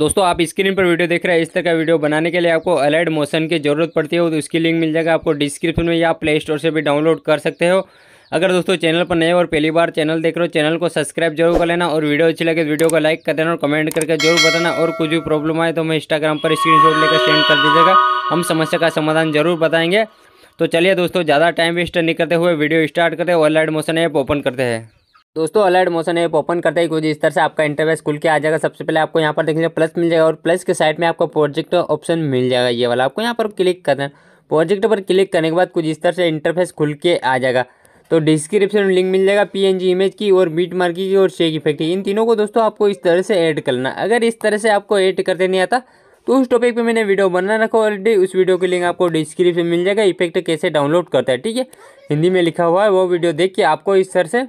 दोस्तों आप स्क्रीन पर वीडियो देख रहे हैं इस तरह का वीडियो बनाने के लिए आपको अलर्ट मोशन की ज़रूरत पड़ती है तो उसकी लिंक मिल जाएगा आपको डिस्क्रिप्शन में या प्ले स्टोर से भी डाउनलोड कर सकते हो अगर दोस्तों चैनल पर नए और पहली बार चैनल देख रहे हो चैनल को सब्सक्राइब जरूर कर लेना और वीडियो अच्छी लगे तो वीडियो को लाइक कर देना और कमेंट करके जरूर बताना और कुछ भी प्रॉब्लम आए तो मैं इंस्टाग्राम पर स्क्रीन लेकर सेंड कर दीजिएगा हम समस्या का समाधान जरूर बताएंगे तो चलिए दोस्तों ज़्यादा टाइम वेस्ट नहीं करते हुए वीडियो स्टार्ट करते हैं ऑनलाइन मोशन ऐप ओपन करते हैं दोस्तों अलर्ट मोशन ऐप ओपन करते ही कुछ इस तरह से आपका इंटरवेस खुल के आ जाएगा सबसे पहले आपको यहाँ पर देखने प्लस मिल जाएगा और प्लस के साइड में आपको प्रोजेक्ट ऑप्शन मिल जाएगा ये वाला आपको यहाँ पर क्लिक करना है प्रोजेक्ट पर क्लिक करने के बाद कुछ इस तरह से इंटरफेस खुल के आ जाएगा तो डिस्क्रिप्शन में लिंक मिल जाएगा पीएनजी इमेज की और बीट मार्की की और शेक इफेक्ट की इन तीनों को दोस्तों आपको इस तरह से ऐड करना अगर इस तरह से आपको ऐड करते नहीं आता तो उस टॉपिक पे मैंने वीडियो बना रखा ऑलरेडी उस वीडियो की लिंक आपको डिस्क्रिप्शन मिल जाएगा इफेक्ट कैसे डाउनलोड करता है ठीक है हिंदी में लिखा हुआ है वो वीडियो देख के आपको इस तरह से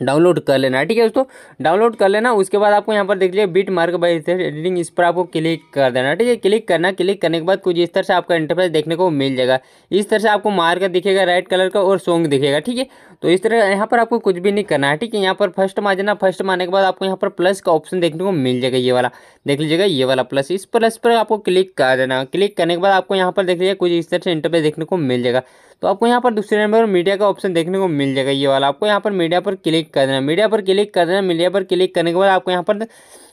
डाउनलोड कर लेना है ठीक है दोस्तों डाउनलोड कर लेना उसके बाद आपको यहाँ पर देख लीजिए बीट मार्क बाई एडिटिंग इस पर आपको क्लिक कर देना ठीक है क्लिक करना क्लिक करने के बाद कुछ इस तरह से आपका इंटरफेस देखने को मिल जाएगा इस तरह से आपको मार्क दिखेगा रेड कलर का और सॉन्ग दिखेगा ठीक है तो इस तरह यहाँ पर आपको कुछ भी नहीं करना है ठीक है यहाँ पर फर्स्ट मार देना फर्स्ट मारने के बाद आपको यहाँ पर प्लस का ऑप्शन देखने को मिल जाएगा ये वाला देख लीजिएगा ये वाला प्लस इस प्लस पर आपको क्लिक कर देना क्लिक करने के बाद आपको यहाँ पर देख लीजिए कुछ इस तरह से इंटरफेस देखने को मिल जाएगा तो आपको यहाँ पर दूसरे नंबर पर मीडिया का ऑप्शन देखने को मिल जाएगा ये वाला आपको यहाँ पर मीडिया पर क्लिक क्लिक कर देना मीडिया पर क्लिक कर देना मीडिया पर क्लिक करने के बाद आपको यहाँ पर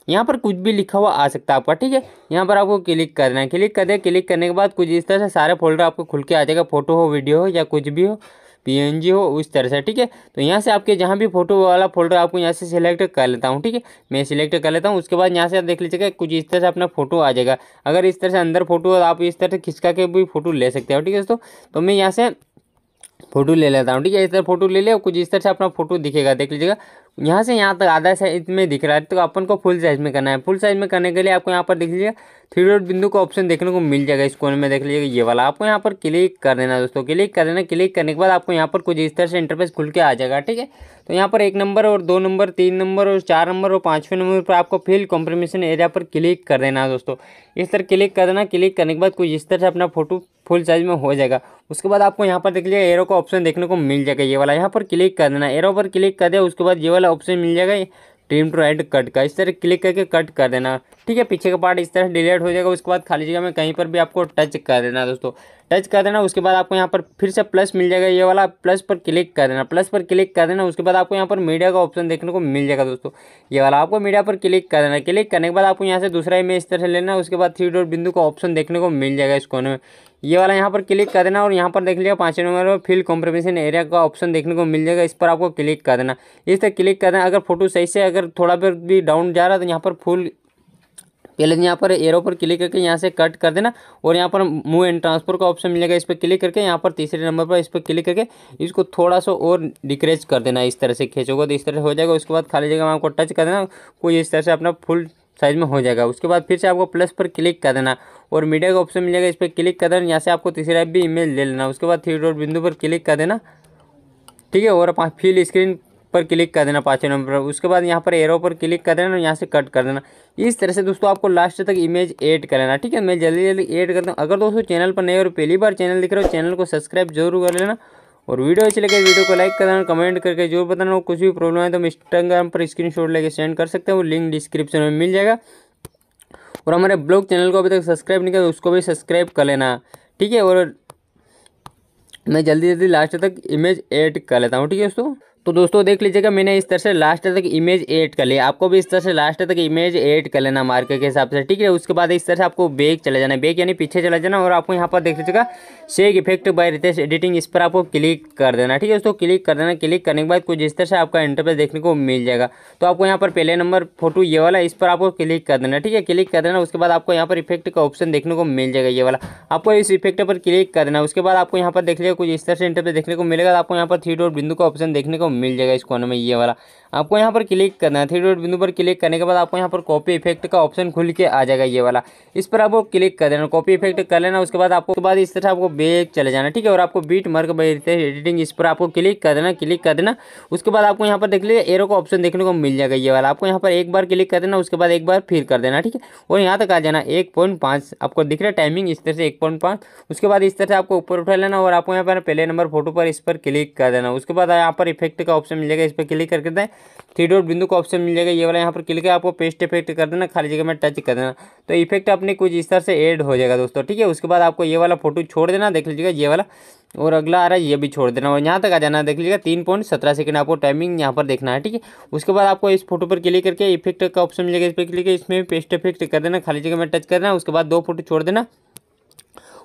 यहाँ पर कुछ भी लिखा हुआ आ सकता है आपका ठीक है यहाँ पर आपको क्लिक करना है क्लिक कर दे क्लिक करने के बाद कुछ इस तरह से सारे फोल्डर आपको खुल के आ जाएगा फोटो हो वीडियो हो या कुछ भी हो पी हो उस तरह से ठीक है तो यहाँ से आपके जहाँ भी फोटो वाला फोल्डर आपको यहाँ से सिलेक्ट कर लेता हूँ ठीक है मैं सिलेक्ट कर लेता हूँ उसके बाद यहाँ से आप देख लीजिएगा कुछ इस तरह से अपना फोटो आ जाएगा अगर इस तरह से अंदर फोटो आप इस तरह से खिंचका के भी फोटो ले सकते हो ठीक है दोस्तों तो मैं यहाँ से फोटो ले लेता हूँ ठीक है इस तरह फोटो ले ले कुछ इस तरह से अपना फोटो दिखेगा देख लीजिएगा यहाँ से यहाँ तक आधा साइज में दिख रहा है तो अपन को फुल साइज में करना है फुल साइज में करने के लिए आपको यहाँ पर देख लीजिए थ्री डॉट बिंदु का ऑप्शन देखने को मिल जाएगा इस कोने में देख लीजिएगा ये वाला आपको यहाँ पर क्लिक कर देना दोस्तों क्लिक कर देना क्लिक करने के बाद आपको यहाँ पर कुछ इस तरह से इंटरफेस खुल के आ जाएगा ठीक है तो यहाँ पर एक नंबर और दो नंबर तीन नंबर और चार नंबर और पाँचवें नंबर पर आपको फिल कॉम्प्रीमेशन एरिया पर क्लिक कर देना दोस्तों इस तरह क्लिक कर देना क्लिक करने के बाद कुछ इस तरह से अपना फोटो फुल साइज में हो जाएगा उसके बाद आपको यहाँ पर देख लीजिए एरो का ऑप्शन देखने को मिल जाएगा ये वाला यहाँ पर क्लिक कर देना एरो पर क्लिक कर दे उसके बाद ये वाला वाला ऑप्शन मिल जाएगा ट्रिम टू राइट कट का इस तरह क्लिक करके कट कर देना ठीक है पीछे का पार्ट इस तरह डिलीट हो जाएगा उसके बाद खाली जगह में कहीं पर भी आपको टच कर देना दोस्तों टच कर देना उसके बाद आपको यहाँ पर फिर से प्लस मिल जाएगा ये वाला प्लस पर क्लिक कर देना प्लस पर क्लिक कर देना उसके बाद आपको यहाँ पर मीडिया का ऑप्शन देखने को मिल जाएगा दोस्तों ये वाला आपको मीडिया पर क्लिक कर देना क्लिक करने के बाद आपको यहाँ से दूसरा इमेज इस तरह से लेना उसके बाद थ्री डोर बिंदु का ऑप्शन देखने को मिल जाएगा इस कोने में ये वाला यहाँ पर क्लिक कर देना और यहाँ पर देख लिया पाँचवें नंबर पर फिल कॉम्प्रोमेशन एरिया का ऑप्शन देखने को मिल जाएगा इस पर आपको क्लिक कर देना इस तरह क्लिक कर देना अगर फोटो सही से अगर थोड़ा बहुत भी डाउन जा रहा है तो यहाँ पर फुल पहले यहाँ पर एरो पर क्लिक करके यहाँ से कट कर देना और यहाँ पर मूव एंड ट्रांसफर का ऑप्शन मिलेगा इस पर क्लिक करके यहाँ पर तीसरे नंबर पर इस पर क्लिक करके इसको थोड़ा सा और डिक्रेज कर देना इस तरह से खींचोगे तो इस तरह से हो जाएगा उसके बाद खाली जगह आपको टच कर देना कोई इस तरह से अपना फुल साइज में हो जाएगा उसके बाद फिर से आपको प्लस पर क्लिक कर देना और मीडिया का ऑप्शन मिलेगा इस पर क्लिक कर देना यहाँ से आपको तीसरा भी इमेज ले लेना उसके बाद थ्री डॉट बिंदु पर क्लिक कर देना ठीक है और फिल फील स्क्रीन पर क्लिक कर देना पाँचवें नंबर पर उसके बाद यहाँ पर एरो पर क्लिक कर देना और यहाँ से कट कर देना इस तरह से दोस्तों आपको लास्ट तक इमेज ऐड कर लेना ठीक है मैं जल्दी जल्दी ऐड करता हूँ अगर दोस्तों चैनल पर नए और पहली बार चैनल दिख रहे हो चैनल को सब्सक्राइब जरूर कर लेना और वीडियो अच्छी लगे वीडियो को लाइक कर देना कमेंट करके जरूर बताना और कुछ भी प्रॉब्लम है तो हम इंस्टाग्राम पर शॉट लेके सेंड कर सकते हैं वो लिंक डिस्क्रिप्शन में मिल जाएगा और हमारे ब्लॉग चैनल को अभी तक सब्सक्राइब नहीं किया तो उसको भी सब्सक्राइब कर लेना ठीक है और मैं जल्दी जल्दी लास्ट तक इमेज ऐड कर लेता हूँ ठीक है दोस्तों तो दोस्तों देख लीजिएगा मैंने इस तरह से लास्ट तक इमेज ऐड कर लिया आपको भी इस तरह से लास्ट तक इमेज ऐड कर लेना मार्के के हिसाब से ठीक है उसके बाद इस तरह से आपको बैक चले जाना बैक यानी पीछे चले जाना और आपको यहाँ पर देख लीजिएगा shake effect by Ritesh editing इस पर आपको क्लिक कर देना ठीक है दोस्तों क्लिक कर देना क्लिक करने के बाद कुछ इस तरह से आपका इंटरप्रेस देखने को मिल जाएगा तो आपको यहाँ पर पहले नंबर फोटो ये वाला इस पर आपको क्लिक कर देना ठीक है क्लिक कर देना उसके बाद आपको यहाँ पर इफेक्ट का ऑप्शन देखने को मिल जाएगा ये वाला आपको इस इफेक्ट पर क्लिक कर देना उसके बाद आपको यहाँ पर देख लीजिएगा कुछ इस तरह से इंटरप्रेस देखने को मिलेगा आपको यहाँ पर थ्री डोर बिंदु का ऑप्शन देखने को मिल जाएगा इस कॉर्नर में ये वाला आपको यहाँ पर क्लिक करना है थ्री डॉट बिंदु पर क्लिक करने के बाद आपको यहाँ पर कॉपी इफेक्ट का ऑप्शन खुल के आ जाएगा ये वाला इस पर आपको क्लिक कर देना कॉपी इफेक्ट कर लेना उसके बाद आपको बाद इस तरह आपको बेग चले जाना ठीक है और आपको बीट मार्क बाई एडिटिंग इस पर आपको क्लिक कर देना क्लिक कर देना उसके बाद आपको यहाँ पर देख लीजिए एरो का ऑप्शन देखने को मिल जाएगा ये वाला आपको यहाँ पर एक बार क्लिक कर देना उसके बाद एक बार फिर कर देना ठीक है और यहाँ तक आ जाना एक आपको दिख रहा है टाइमिंग इस तरह से एक उसके बाद इस तरह से आपको ऊपर उठा लेना और आपको यहाँ पर पहले नंबर फोटो पर इस पर क्लिक कर देना उसके बाद यहाँ पर इफेक्ट का ऑप्शन मिल जाएगा इस पर क्लिक कर दें थ्री डॉट बिंदु का ऑप्शन मिल जाएगा ये वाला यहाँ पर क्लिक है आपको पेस्ट इफेक्ट कर देना खाली जगह में टच कर देना तो इफेक्ट अपने कुछ इस तरह से एड हो जाएगा दोस्तों ठीक है उसके बाद आपको ये वाला फोटो छोड़ देना देख लीजिएगा ये वाला और अगला आ रहा है ये भी छोड़ देना और यहाँ तक आ जाना देख लीजिएगा तीन पॉइंट सत्रह सेकंड आपको टाइमिंग यहाँ पर देखना है ठीक है उसके बाद आपको इस फोटो पर क्लिक करके इफेक्ट का ऑप्शन मिलेगा इस पर क्लिक इसमें पेस्ट इफेक्ट कर देना खाली जगह में टच करना उसके बाद दो फोटो छोड़ देना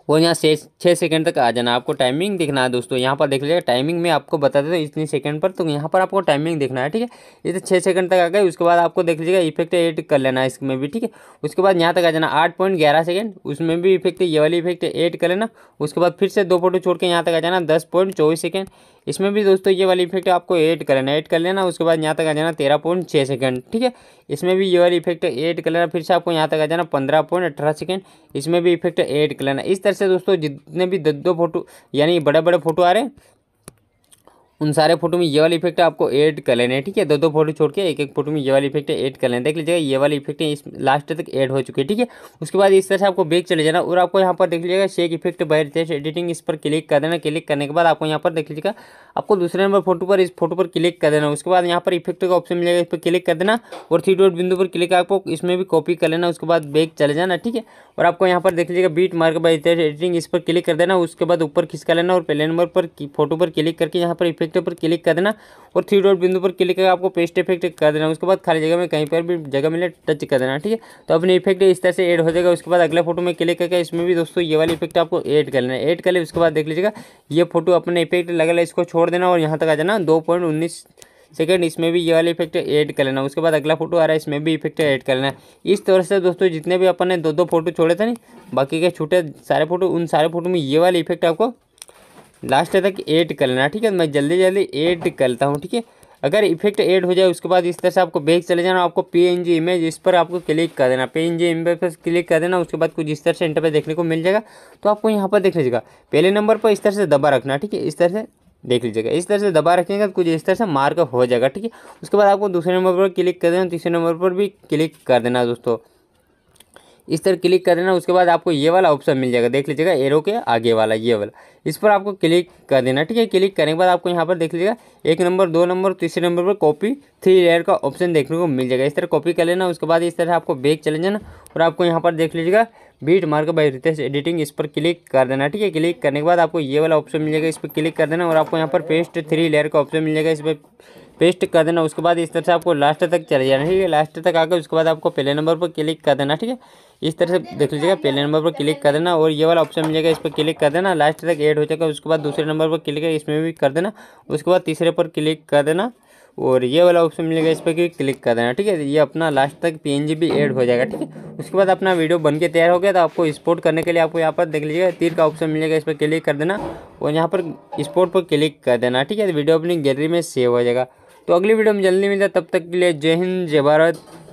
और यहाँ से छः सेकंड तक आ जाना आपको टाइमिंग देखना है दोस्तों यहाँ पर देख लीजिएगा टाइमिंग में आपको बता देते इतनी सेकंड पर तो यहाँ पर आपको टाइमिंग देखना है ठीक है ये तो छः सेकंड तक आ गए उसके बाद आपको देख लीजिएगा इफेक्ट एड कर लेना है इसमें भी ठीक है उसके बाद यहाँ तक आ जाना आठ पॉइंट ग्यारह सेकेंड उसमें भी इफेक्ट ये वाली इफेक्ट एड कर लेना उसके बाद फिर से दो फोटो छोड़ के यहाँ तक आ जाना दस पॉइंट चौबीस सेकेंड इसमें भी दोस्तों ये वाली इफेक्ट आपको एड कर लेना एड कर लेना उसके बाद यहाँ तक आ जाना तेरह पॉइंट छः सेकेंड ठीक है इसमें भी ये वाली इफेक्ट एड कर लेना फिर से आपको यहाँ तक आ जाना पंद्रह पॉइंट अठारह सेकेंड इसमें भी इफेक्ट एड कर लेना इस तरह से दोस्तों जितने भी दो फोटो यानी बड़े बड़े फोटो आ रहे हैं उन सारे फोटो में ये वाला इफेक्ट आपको ऐड कर लेना है ठीक है दो दो फोटो छोड़ के एक एक फोटो में ये वाला इफेक्ट ऐड कर लेना देख लीजिएगा ये वाला इफेक्ट इस लास्ट तक ऐड हो चुके हैं ठीक है उसके बाद इस तरह से आपको बैग चले जाना और आपको यहाँ पर देख लीजिएगा शेक इफेक्ट बाहर एडिटिंग इस पर क्लिक कर देना क्लिक करने के बाद आपको यहाँ पर देख लीजिएगा आपको दूसरे नंबर फोटो पर इस फोटो पर क्लिक कर देना उसके बाद यहाँ पर इफेक्ट का ऑप्शन मिलेगा इस पर क्लिक कर देना और थ्री डॉट बिंदु पर क्लिक आपको इसमें भी कॉपी कर लेना उसके बाद बैग चले जाना ठीक है और आपको यहाँ पर देख लीजिएगा बीट मार्क बाई एडिटिंग इस पर क्लिक कर देना उसके बाद ऊपर खिसका लेना और पहले नंबर पर फोटो पर क्लिक करके यहाँ पर इफेक्ट इफेक्ट पर क्लिक कर देना और थ्री डॉट बिंदु पर क्लिक करके आपको पेस्ट इफेक्ट कर देना उसके बाद खाली जगह में कहीं पर भी जगह मिले टच कर देना ठीक है तो अपने इफेक्ट इस तरह से ऐड हो जाएगा उसके बाद अगला फोटो में क्लिक करके इसमें भी दोस्तों ये वाला इफेक्ट आपको ऐड कर लेना ऐड कर ले उसके बाद देख लीजिएगा ये फोटो अपने इफेक्ट लगा इसको छोड़ देना और यहाँ तक आ जाना दो पॉइंट उन्नीस सेकेंड इसमें भी ये वाला इफेक्ट ऐड कर लेना उसके बाद अगला फोटो आ रहा है इसमें भी इफेक्ट ऐड कर लेना इस तरह से दोस्तों जितने भी अपन ने दो दो फोटो छोड़े थे नहीं बाकी के छोटे सारे फोटो उन सारे फोटो में ये वाले इफेक्ट आपको लास्ट तक ऐड कर लेना ठीक है मैं जल्दी जल्दी ऐड करता हूँ ठीक है अगर इफेक्ट ऐड हो जाए उसके बाद इस तरह से आपको बैग चले जाना आपको पी एन जी इमेज इस पर आपको क्लिक कर देना पी एन जी इमेज पर क्लिक कर देना उसके बाद कुछ इस तरह से इंटरपेज देखने को मिल जाएगा तो आपको यहाँ पर देख लीजिएगा पहले नंबर पर इस तरह से दबा रखना ठीक है इस तरह से देख लीजिएगा इस तरह से दबा रखेंगे तो कुछ इस तरह से मार्क हो जाएगा ठीक है उसके बाद आपको दूसरे नंबर पर क्लिक कर देना तीसरे नंबर पर भी क्लिक कर देना दोस्तों इस तरह क्लिक कर देना उसके बाद आपको ये वाला ऑप्शन मिल जाएगा देख लीजिएगा एरो के आगे वाला ये वाला इस पर आपको क्लिक कर देना ठीक है क्लिक करने के बाद आपको यहाँ पर देख लीजिएगा एक नंबर दो नंबर तीसरे नंबर पर कॉपी थ्री लेयर का ऑप्शन देखने को मिल जाएगा इस तरह कॉपी कर लेना उसके बाद इस तरह आपको बेग चले जाना और आपको यहाँ पर देख लीजिएगा beat mark by Ritesh editing इस पर क्लिक कर देना ठीक है क्लिक करने के बाद आपको ये वाला ऑप्शन मिल जाएगा इस पर क्लिक कर देना और आपको यहाँ पर पेस्ट थ्री लेयर का ऑप्शन मिल जाएगा इस पर पेस्ट कर देना उसके बाद इस तरह से आपको लास्ट तक चले जाना ठीक है लास्ट तक आकर उसके बाद आपको पहले नंबर पर क्लिक कर देना ठीक है इस तरह से देख लीजिएगा पहले नंबर पर क्लिक कर देना और ये वाला ऑप्शन मिलेगा इस पर क्लिक कर देना लास्ट तक ऐड हो जाएगा उसके बाद दूसरे नंबर पर क्लिक है इसमें भी कर देना उसके बाद तीसरे पर क्लिक कर देना और ये वाला ऑप्शन मिलेगा इस पर क्लिक कर देना ठीक है ये अपना लास्ट तक पी भी ऐड हो जाएगा ठीक है उसके बाद अपना वीडियो बन के तैयार हो गया तो आपको स्पोर्ट करने के लिए आपको यहाँ पर देख लीजिएगा तीर का ऑप्शन मिलेगा इस पर क्लिक कर देना और यहाँ पर स्पोर्ट पर क्लिक कर देना ठीक है वीडियो तो अपनी गैलरी में सेव हो जाएगा तो अगली वीडियो में जल्दी मिलता है तब तक के लिए जय हिंद जय भारत